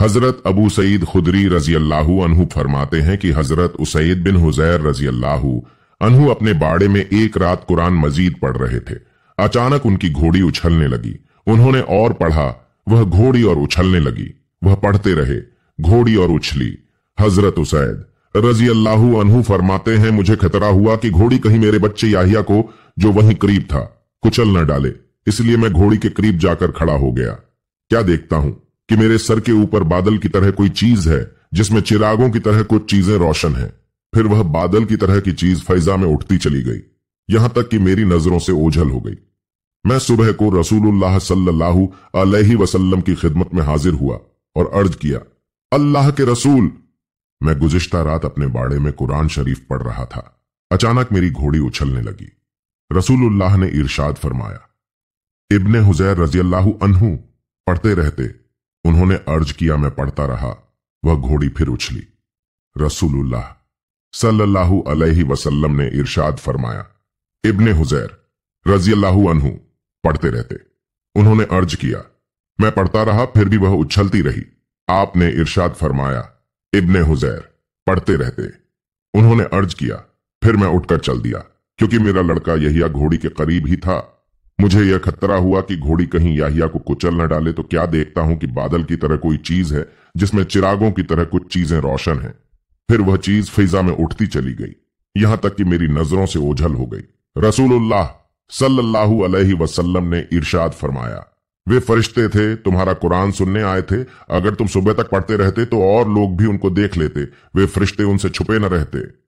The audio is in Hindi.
हजरत अबू सईद खुदरी रजी अल्लाह अनहु फरमाते हैं कि हजरत उसैद बिन हुजैर रजी अल्लाह अनहु अपने बाड़े में एक रात कुरान मजीद पढ़ रहे थे अचानक उनकी घोड़ी उछलने लगी उन्होंने और पढ़ा वह घोड़ी और उछलने लगी वह पढ़ते रहे घोड़ी और उछली हजरत उसैद रजी अल्लाह अनहू फरमाते हैं मुझे खतरा हुआ कि घोड़ी कहीं मेरे बच्चे याहिया को जो वहीं करीब था कुचल न डाले इसलिए मैं घोड़ी के करीब जाकर खड़ा हो गया क्या देखता हूं कि मेरे सर के ऊपर बादल की तरह कोई चीज है जिसमें चिरागों की तरह कुछ चीजें रोशन हैं फिर वह बादल की तरह की चीज फैजा में उठती चली गई यहां तक कि मेरी नजरों से ओझल हो गई मैं सुबह को रसूलुल्लाह सल्लल्लाहु अलैहि वसल्लम की खिदमत में हाजिर हुआ और अर्ज किया अल्लाह के रसूल मैं गुजश्ता रात अपने बाड़े में कुरान शरीफ पढ़ रहा था अचानक मेरी घोड़ी उछलने लगी रसूलुल्लाह ने इरशाद फरमाया इब्ने हुजैर रजी अल्लाह अनहू पढ़ते रहते उन्होंने अर्ज किया मैं पढ़ता रहा वह घोड़ी फिर उछली रसूलुल्लाह सल्लल्लाहु अलैहि वसल्लम ने इरशाद फरमाया इब्ने हुजैर रजी अल्लाह अनहु पढ़ते रहते उन्होंने अर्ज किया मैं पढ़ता रहा फिर भी वह उछलती रही आपने इरशाद फरमाया इब्ने हुजैर पढ़ते रहते उन्होंने अर्ज किया फिर मैं उठकर चल दिया क्योंकि मेरा लड़का यहिया घोड़ी के करीब ही था मुझे यह खतरा हुआ कि घोड़ी कहीं याहिया को कुचल न डाले तो क्या देखता हूं कि बादल की तरह कोई चीज है जिसमें चिरागों की तरह कुछ चीजें रोशन हैं फिर वह चीज फिजा में उठती चली गई यहां तक कि मेरी नजरों से ओझल हो गई रसूलुल्लाह सल्लल्लाहु अलैहि वसल्लम ने इरशाद फरमाया वे फरिश्ते थे तुम्हारा कुरान सुनने आए थे अगर तुम सुबह तक पढ़ते रहते तो और लोग भी उनको देख लेते वे फरिश्ते उनसे छुपे न रहते